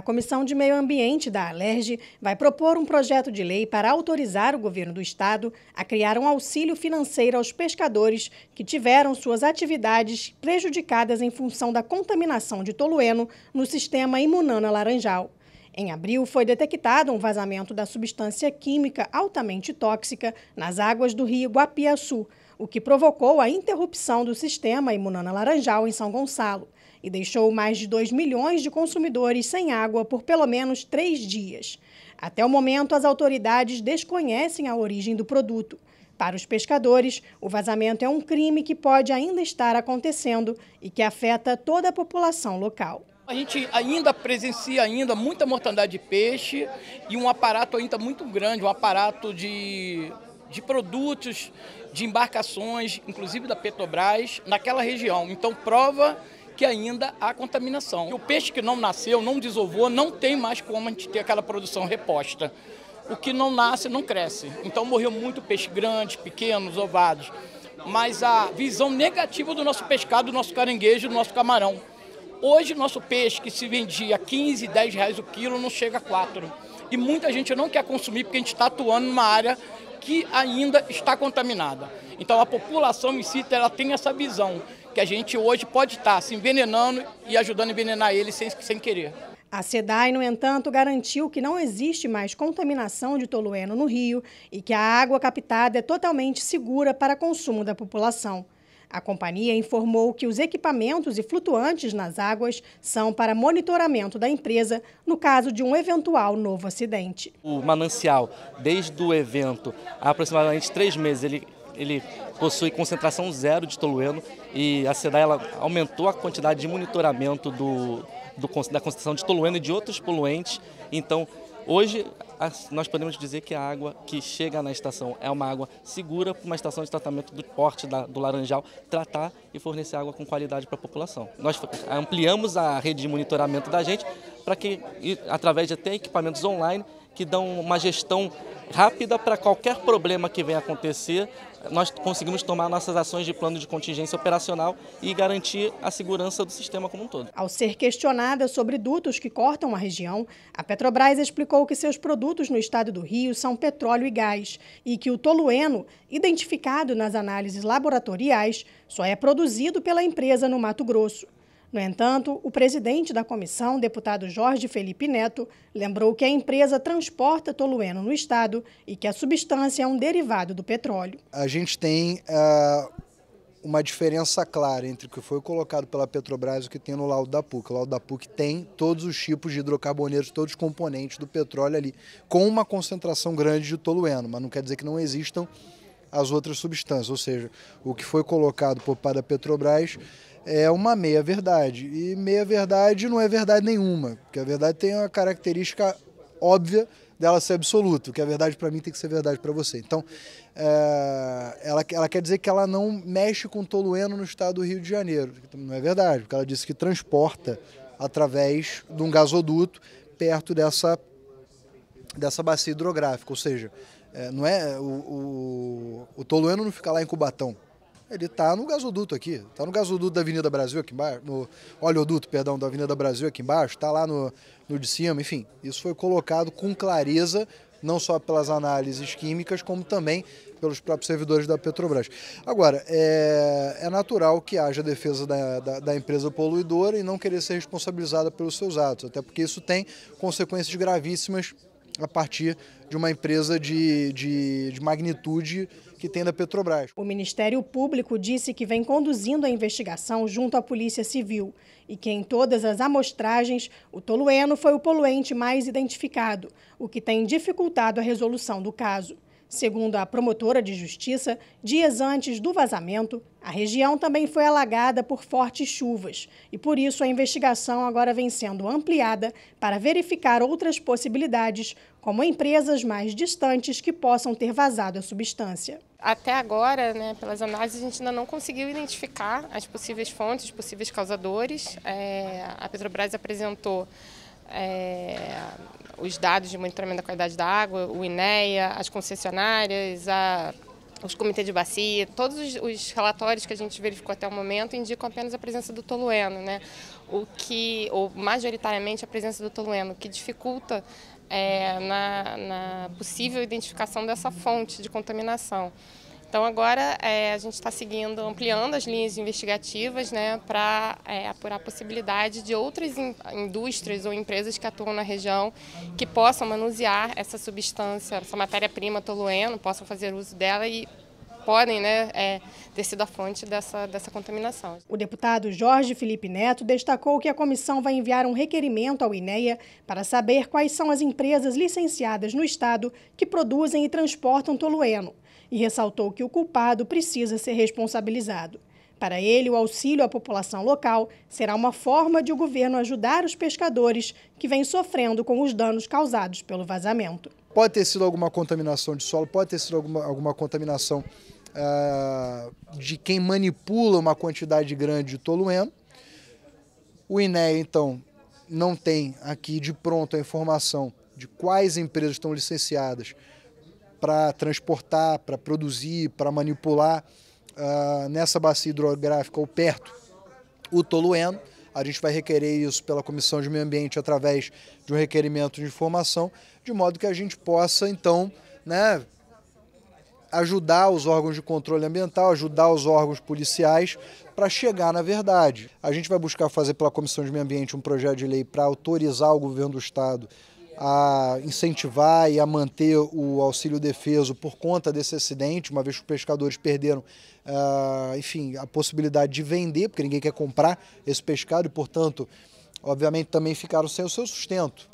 A Comissão de Meio Ambiente da Alerj vai propor um projeto de lei para autorizar o governo do estado a criar um auxílio financeiro aos pescadores que tiveram suas atividades prejudicadas em função da contaminação de tolueno no sistema Imunana Laranjal. Em abril, foi detectado um vazamento da substância química altamente tóxica nas águas do rio Guapiaçu, o que provocou a interrupção do sistema Imunana Laranjal em São Gonçalo e deixou mais de 2 milhões de consumidores sem água por pelo menos três dias. Até o momento, as autoridades desconhecem a origem do produto. Para os pescadores, o vazamento é um crime que pode ainda estar acontecendo e que afeta toda a população local. A gente ainda presencia ainda muita mortandade de peixe e um aparato ainda muito grande, um aparato de, de produtos, de embarcações, inclusive da Petrobras, naquela região. Então prova que ainda há contaminação. E o peixe que não nasceu, não desovou, não tem mais como a gente ter aquela produção reposta. O que não nasce, não cresce. Então morreu muito peixe grande, pequenos, ovados. Mas a visão negativa do nosso pescado, do nosso caranguejo, do nosso camarão. Hoje, nosso peixe que se vendia 15, 10 reais o quilo, não chega a 4. E muita gente não quer consumir porque a gente está atuando numa área que ainda está contaminada. Então, a população em si ela tem essa visão que a gente hoje pode estar se assim, envenenando e ajudando a envenenar ele sem, sem querer. A SEDAI, no entanto, garantiu que não existe mais contaminação de tolueno no rio e que a água captada é totalmente segura para consumo da população. A companhia informou que os equipamentos e flutuantes nas águas são para monitoramento da empresa no caso de um eventual novo acidente. O manancial, desde o evento, há aproximadamente três meses, ele ele possui concentração zero de tolueno e a SEDAI ela aumentou a quantidade de monitoramento do, do da concentração de tolueno e de outros poluentes. Então, hoje nós podemos dizer que a água que chega na estação é uma água segura para uma estação de tratamento do porte da, do Laranjal tratar e fornecer água com qualidade para a população. Nós ampliamos a rede de monitoramento da gente para que, através de até equipamentos online, que dão uma gestão rápida para qualquer problema que venha acontecer. Nós conseguimos tomar nossas ações de plano de contingência operacional e garantir a segurança do sistema como um todo. Ao ser questionada sobre dutos que cortam a região, a Petrobras explicou que seus produtos no estado do Rio são petróleo e gás e que o tolueno, identificado nas análises laboratoriais, só é produzido pela empresa no Mato Grosso. No entanto, o presidente da comissão, deputado Jorge Felipe Neto, lembrou que a empresa transporta tolueno no estado e que a substância é um derivado do petróleo. A gente tem uh, uma diferença clara entre o que foi colocado pela Petrobras e o que tem no laudo da PUC. O laudo da PUC tem todos os tipos de hidrocarbonetos, todos os componentes do petróleo ali, com uma concentração grande de tolueno, mas não quer dizer que não existam as outras substâncias. Ou seja, o que foi colocado por parte da Petrobras é uma meia-verdade. E meia-verdade não é verdade nenhuma, porque a verdade tem uma característica óbvia dela ser absoluta. O que é verdade para mim tem que ser verdade para você. Então, é, ela, ela quer dizer que ela não mexe com tolueno no estado do Rio de Janeiro. Não é verdade, porque ela disse que transporta através de um gasoduto perto dessa, dessa bacia hidrográfica. Ou seja, é, não é o o Tolueno não fica lá em Cubatão. Ele está no gasoduto aqui, está no gasoduto da Avenida Brasil aqui embaixo, no oleoduto, perdão, da Avenida Brasil aqui embaixo, está lá no, no de cima, enfim. Isso foi colocado com clareza, não só pelas análises químicas, como também pelos próprios servidores da Petrobras. Agora, é, é natural que haja defesa da, da, da empresa poluidora e não querer ser responsabilizada pelos seus atos, até porque isso tem consequências gravíssimas a partir de uma empresa de, de, de, magnitude que tem da Petrobras. O Ministério Público disse que vem conduzindo a investigação junto à Polícia Civil e que em todas as amostragens o tolueno foi o poluente mais identificado, o que tem dificultado a resolução do caso. Segundo a promotora de justiça, dias antes do vazamento, a região também foi alagada por fortes chuvas e, por isso, a investigação agora vem sendo ampliada para verificar outras possibilidades, como empresas mais distantes que possam ter vazado a substância. Até agora, né, pelas análises, a gente ainda não conseguiu identificar as possíveis fontes, os possíveis causadores. É, a Petrobras apresentou é, os dados de monitoramento da qualidade da água, o INEA, as concessionárias, a, os comitês de bacia, todos os, os, relatórios que a gente verificou até o momento indicam apenas a presença do tolueno, né? O que, ou majoritariamente a presença do tolueno, o que dificulta é, na, na possível identificação dessa fonte de contaminação. Então agora é, a gente está seguindo, ampliando as linhas investigativas né, para é, apurar a possibilidade de outras in, indústrias ou empresas que atuam na região que possam manusear essa substância, essa matéria-prima tolueno, possam fazer uso dela e podem né, é, ter sido a fonte dessa, dessa contaminação. O deputado Jorge Felipe Neto destacou que a comissão vai enviar um requerimento ao INEA para saber quais são as empresas licenciadas no Estado que produzem e transportam tolueno e ressaltou que o culpado precisa ser responsabilizado. Para ele, o auxílio à população local será uma forma de o governo ajudar os pescadores que vêm sofrendo com os danos causados pelo vazamento. Pode ter sido alguma contaminação de solo, pode ter sido alguma, alguma contaminação ah, de quem manipula uma quantidade grande de tolueno. O INEA, então, não tem aqui de pronto a informação de quais empresas estão licenciadas para transportar, para produzir, para manipular uh, nessa bacia hidrográfica ou perto o tolueno. A gente vai requerer isso pela Comissão de Meio Ambiente através de um requerimento de informação, de modo que a gente possa, então, né, ajudar os órgãos de controle ambiental, ajudar os órgãos policiais para chegar na verdade. A gente vai buscar fazer pela Comissão de Meio Ambiente um projeto de lei para autorizar o governo do Estado a incentivar e a manter o auxílio defeso por conta desse acidente, uma vez que os pescadores perderam, uh, enfim, a possibilidade de vender, porque ninguém quer comprar esse pescado e, portanto, obviamente também ficaram sem o seu sustento.